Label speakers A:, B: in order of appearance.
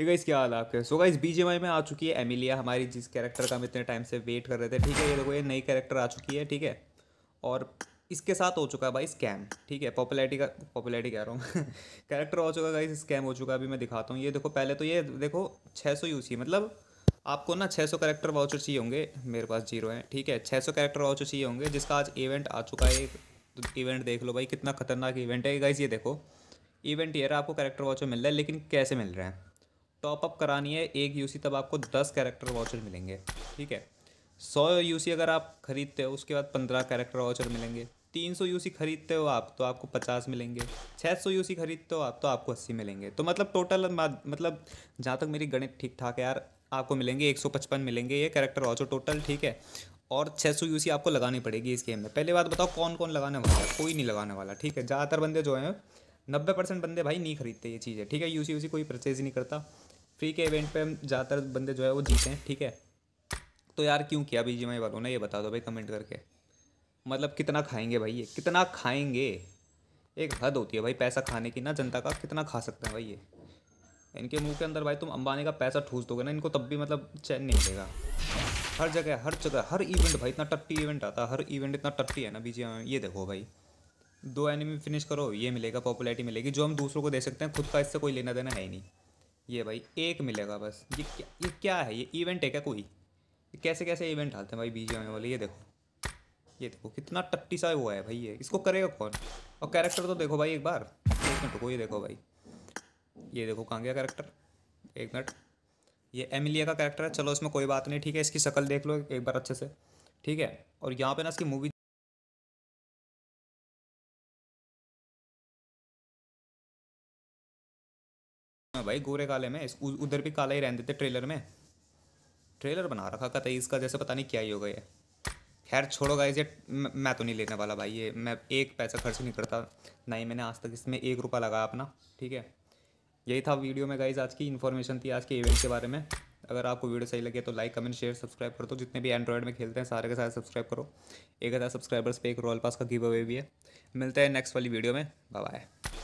A: ठीक है इसके हाल आपके सो गाइस बीजेवाई में आ चुकी है एमिलिया हमारी जिस कैरेक्टर का हम इतने टाइम से वेट कर रहे थे ठीक है ये देखो ये नई कैरेक्टर आ चुकी है ठीक है और इसके साथ हो चुका है भाई स्कैम ठीक है पॉपुलैरिटी का पॉपुलैरिटी कह रहा हूँ कैरेक्टर हो चुका गाइस स्कैम हो चुका अभी मैं दिखाता हूँ ये देखो पहले तो ये देखो छः सौ यूज मतलब आपको ना 600 सौ करेक्टर वाउचर चाहिए होंगे मेरे पास जीरो हैं ठीक है 600 सौ करेक्टर वाउचर चाहिए होंगे जिसका आज इवेंट आ चुका है तो इवेंट देख लो भाई कितना खतरनाक इवेंट है गाइस ये देखो इवेंट ये रहा आपको करेक्टर वाउचर मिल रहा है लेकिन कैसे मिल रहा है टॉपअप करानी है एक यूसी तब आपको दस कैरेक्टर वाउचर मिलेंगे ठीक है सौ यूसी अगर आप खरीदते हो उसके बाद पंद्रह कैरेक्टर वाउचर मिलेंगे तीन सौ यूसी खरीदते हो आप तो आपको पचास मिलेंगे छः सौ यूसी खरीदते हो आप तो आपको अस्सी मिलेंगे तो मतलब टोटल मतलब जहाँ तक मेरी गणित ठीक ठाक है यार आपको मिलेंगे एक सौ पचपन मिलेंगे ये कैरेक्टर वाउचर टोटल ठीक है और 600 यूसी आपको लगानी पड़ेगी इस गेम में पहले बात बताओ कौन कौन लगाने वाला है कोई नहीं लगाने वाला ठीक है ज़्यादातर बंदे जो हैं नब्बे परसेंट बंदे भाई नहीं खरीदते ये चीज़ें ठीक है यूसी यूसी कोई परचेज नहीं करता फ्री के इवेंट पे हम ज़्यादातर बंदे जो है वो जीते हैं ठीक है तो यार क्यों किया बी जी वालों ने ये बता दो भाई कमेंट करके मतलब कितना खाएंगे भाई ये कितना खाएंगे एक हद होती है भाई पैसा खाने की ना जनता का कितना खा सकते हैं भाई ये इनके मुंह के अंदर भाई तुम अंबानी का पैसा ठूस दोगे ना इनको तब भी मतलब चैन नहीं मिलेगा हर जगह हर जगह हर इवेंट भाई इतना टट्टी इवेंट आता है हर इवेंट इतना टट्टी है ना बीजी ये देखो भाई दो एनिमी फिनिश करो ये मिलेगा पॉपुलैरिटी मिलेगी जो हम दूसरों को दे सकते हैं खुद का इससे कोई लेना देना है ही नहीं ये भाई एक मिलेगा बस ये क्या ये क्या है ये इवेंट है क्या कोई कैसे कैसे इवेंट डालते हैं भाई बीजे आने वाले ये देखो ये देखो कितना टट्टी सा हुआ है भाई ये इसको करेगा कौन और कैरेक्टर तो देखो भाई एक बार एक मिनट को ये देखो भाई ये देखो कहाँ गया कैरेक्टर एक मिनट ये एमिलिया का कैरेक्टर है चलो इसमें कोई बात नहीं ठीक है इसकी शक्ल देख लो एक बार अच्छे से ठीक है और यहाँ पे ना इसकी मूवी हाँ भाई गोरे काले में उधर भी काला ही रहने देते ट्रेलर में ट्रेलर बना रखा कत इसका जैसे पता नहीं क्या ही होगा ये खैर छोड़ो गाइज ये मैं तो नहीं लेने वाला भाई ये मैं एक पैसा खर्च नहीं करता ना ही मैंने आज तक इसमें एक रुपया लगाया अपना ठीक है यही था वीडियो में गाइज आज की इन्फॉर्मेशन थी आज के इवेंट के बारे में अगर आपको वीडियो सही लगे तो लाइक कमेंट शेयर सब्सक्राइब कर दो जितने भी एंड्रॉयड में खेलते हैं सारे के सारे सब्सक्राइब करो एक हज़ार सब्सक्राइबर्स पे एक रॉयल पास का गिव अवे भी है मिलते हैं नेक्स्ट वाली वीडियो में बाय बाय